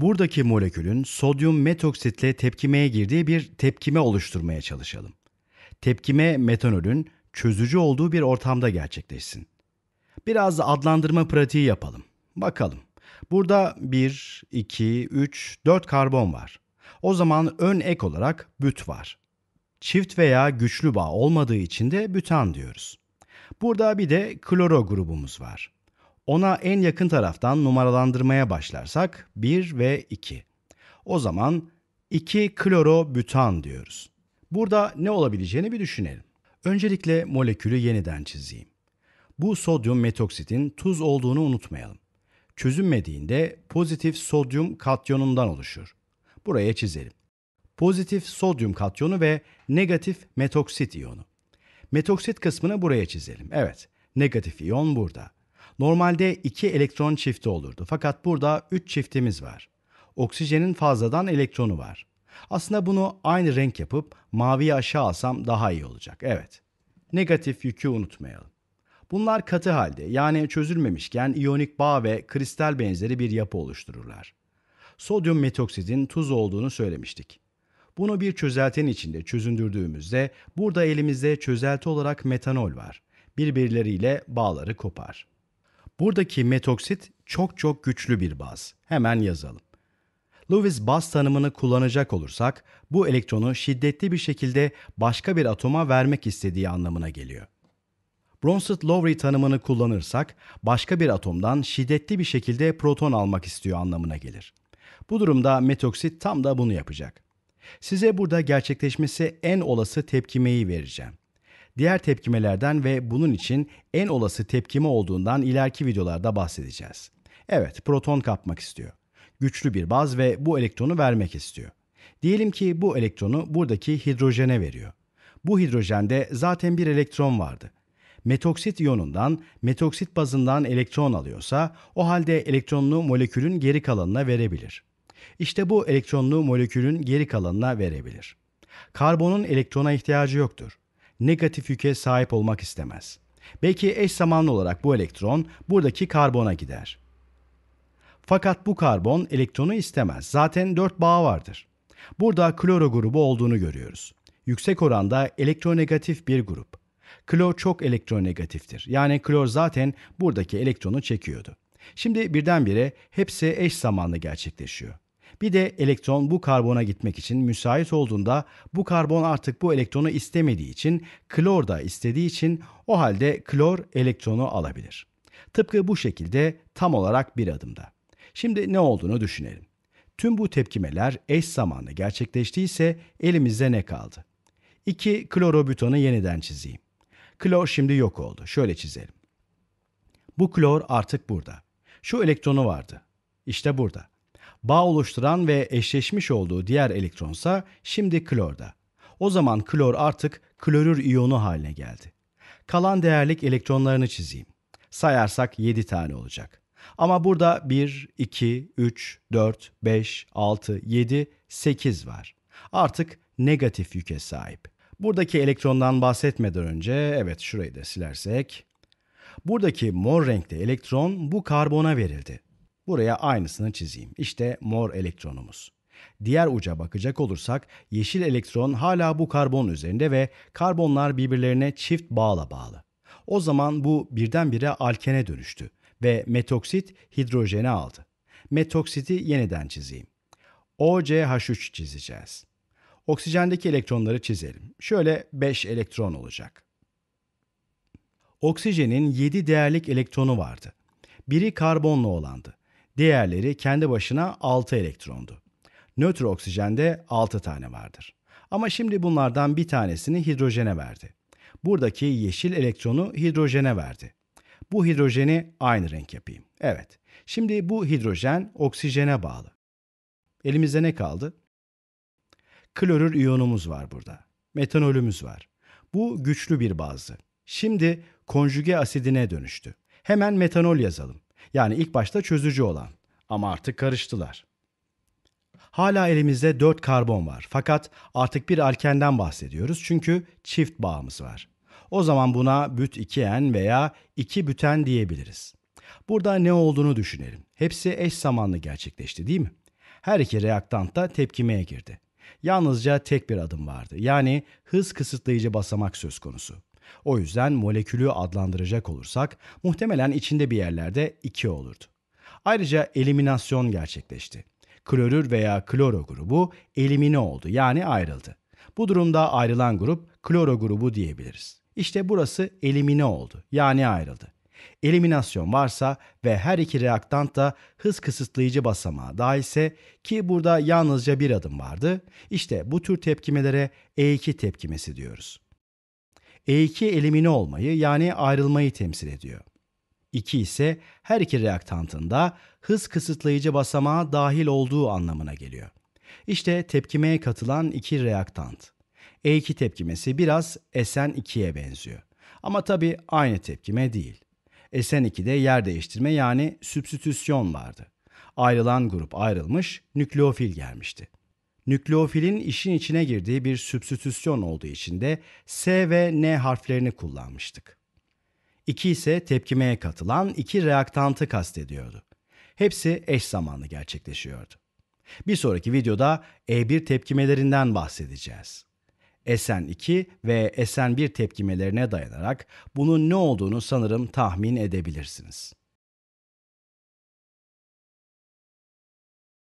Buradaki molekülün sodyum metoksitle tepkimeye girdiği bir tepkime oluşturmaya çalışalım. Tepkime metanolün çözücü olduğu bir ortamda gerçekleşsin. Biraz adlandırma pratiği yapalım. Bakalım. Burada 1, 2, 3, 4 karbon var. O zaman ön ek olarak büt var. Çift veya güçlü bağ olmadığı için de bütan diyoruz. Burada bir de kloro grubumuz var. Ona en yakın taraftan numaralandırmaya başlarsak 1 ve 2. O zaman 2 klorobütan diyoruz. Burada ne olabileceğini bir düşünelim. Öncelikle molekülü yeniden çizeyim. Bu sodyum metoksitin tuz olduğunu unutmayalım. Çözünmediğinde pozitif sodyum katyonundan oluşur. Buraya çizelim. Pozitif sodyum katyonu ve negatif metoksit iyonu. Metoksit kısmını buraya çizelim. Evet, negatif iyon burada. Normalde 2 elektron çifti olurdu fakat burada 3 çiftimiz var. Oksijenin fazladan elektronu var. Aslında bunu aynı renk yapıp maviye aşağı alsam daha iyi olacak. Evet. Negatif yükü unutmayalım. Bunlar katı halde yani çözülmemişken iyonik bağ ve kristal benzeri bir yapı oluştururlar. Sodyum metoksidin tuz olduğunu söylemiştik. Bunu bir çözeltenin içinde çözündürdüğümüzde burada elimizde çözelti olarak metanol var. Birbirleriyle bağları kopar. Buradaki metoksit çok çok güçlü bir baz. Hemen yazalım. Lewis baz tanımını kullanacak olursak bu elektronu şiddetli bir şekilde başka bir atoma vermek istediği anlamına geliyor. Bronsted-Lowry tanımını kullanırsak başka bir atomdan şiddetli bir şekilde proton almak istiyor anlamına gelir. Bu durumda metoksit tam da bunu yapacak. Size burada gerçekleşmesi en olası tepkimeyi vereceğim diğer tepkimelerden ve bunun için en olası tepkime olduğundan ileriki videolarda bahsedeceğiz. Evet, proton kapmak istiyor. Güçlü bir baz ve bu elektronu vermek istiyor. Diyelim ki bu elektronu buradaki hidrojene veriyor. Bu hidrojende zaten bir elektron vardı. Metoksit iyonundan, metoksit bazından elektron alıyorsa o halde elektronunu molekülün geri kalanına verebilir. İşte bu elektronunu molekülün geri kalanına verebilir. Karbonun elektrona ihtiyacı yoktur negatif yüke sahip olmak istemez. Belki eş zamanlı olarak bu elektron buradaki karbona gider. Fakat bu karbon elektronu istemez. Zaten 4 bağ vardır. Burada kloro grubu olduğunu görüyoruz. Yüksek oranda elektronegatif bir grup. Klor çok elektronegatiftir. Yani klor zaten buradaki elektronu çekiyordu. Şimdi birdenbire hepsi eş zamanlı gerçekleşiyor. Bir de elektron bu karbona gitmek için müsait olduğunda bu karbon artık bu elektronu istemediği için klor da istediği için o halde klor elektronu alabilir. Tıpkı bu şekilde tam olarak bir adımda. Şimdi ne olduğunu düşünelim. Tüm bu tepkimeler eş zamanlı gerçekleştiyse elimizde ne kaldı? 2 klorobutanı yeniden çizeyim. Klor şimdi yok oldu. Şöyle çizelim. Bu klor artık burada. Şu elektronu vardı. İşte burada. Bağ oluşturan ve eşleşmiş olduğu diğer elektronsa şimdi klorda. O zaman klor artık klorür iyonu haline geldi. Kalan değerlik elektronlarını çizeyim. Sayarsak 7 tane olacak. Ama burada 1, 2, 3, 4, 5, 6, 7, 8 var. Artık negatif yüke sahip. Buradaki elektrondan bahsetmeden önce evet şurayı da silersek. Buradaki mor renkli elektron bu karbona verildi. Buraya aynısını çizeyim. İşte mor elektronumuz. Diğer uca bakacak olursak yeşil elektron hala bu karbon üzerinde ve karbonlar birbirlerine çift bağla bağlı. O zaman bu birdenbire alkene dönüştü ve metoksit hidrojeni aldı. Metoksiti yeniden çizeyim. OCH3 çizeceğiz. Oksijendeki elektronları çizelim. Şöyle 5 elektron olacak. Oksijenin 7 değerlik elektronu vardı. Biri karbonlu olandı. Diğerleri kendi başına 6 elektrondu. Nötr oksijende 6 tane vardır. Ama şimdi bunlardan bir tanesini hidrojene verdi. Buradaki yeşil elektronu hidrojene verdi. Bu hidrojeni aynı renk yapayım. Evet. Şimdi bu hidrojen oksijene bağlı. Elimizde ne kaldı? Klorür iyonumuz var burada. Metanolümüz var. Bu güçlü bir bazdı. Şimdi konjüge asidine dönüştü. Hemen metanol yazalım. Yani ilk başta çözücü olan ama artık karıştılar. Hala elimizde 4 karbon var fakat artık bir alkenden bahsediyoruz çünkü çift bağımız var. O zaman buna büt 2N veya 2 büten diyebiliriz. Burada ne olduğunu düşünelim. Hepsi eş zamanlı gerçekleşti değil mi? Her iki reaktant da tepkimeye girdi. Yalnızca tek bir adım vardı. Yani hız kısıtlayıcı basamak söz konusu. O yüzden molekülü adlandıracak olursak muhtemelen içinde bir yerlerde 2 olurdu. Ayrıca eliminasyon gerçekleşti. Klorür veya kloro grubu elimine oldu yani ayrıldı. Bu durumda ayrılan grup kloro grubu diyebiliriz. İşte burası elimine oldu yani ayrıldı. Eliminasyon varsa ve her iki reaktant da hız kısıtlayıcı basamağa dahilse ki burada yalnızca bir adım vardı. işte bu tür tepkimelere E2 tepkimesi diyoruz. E2 elimine olmayı yani ayrılmayı temsil ediyor. 2 ise her iki reaktantında hız kısıtlayıcı basamağa dahil olduğu anlamına geliyor. İşte tepkimeye katılan iki reaktant. E2 tepkimesi biraz SN2'ye benziyor. Ama tabi aynı tepkime değil. SN2'de yer değiştirme yani sübstitüsyon vardı. Ayrılan grup ayrılmış, nükleofil gelmişti nükleofilin işin içine girdiği bir sübstitüsyon olduğu için de S ve N harflerini kullanmıştık. 2 ise tepkimeye katılan iki reaktantı kastediyordu. Hepsi eş zamanlı gerçekleşiyordu. Bir sonraki videoda E1 tepkimelerinden bahsedeceğiz. SN2 ve SN1 tepkimelerine dayanarak bunun ne olduğunu sanırım tahmin edebilirsiniz.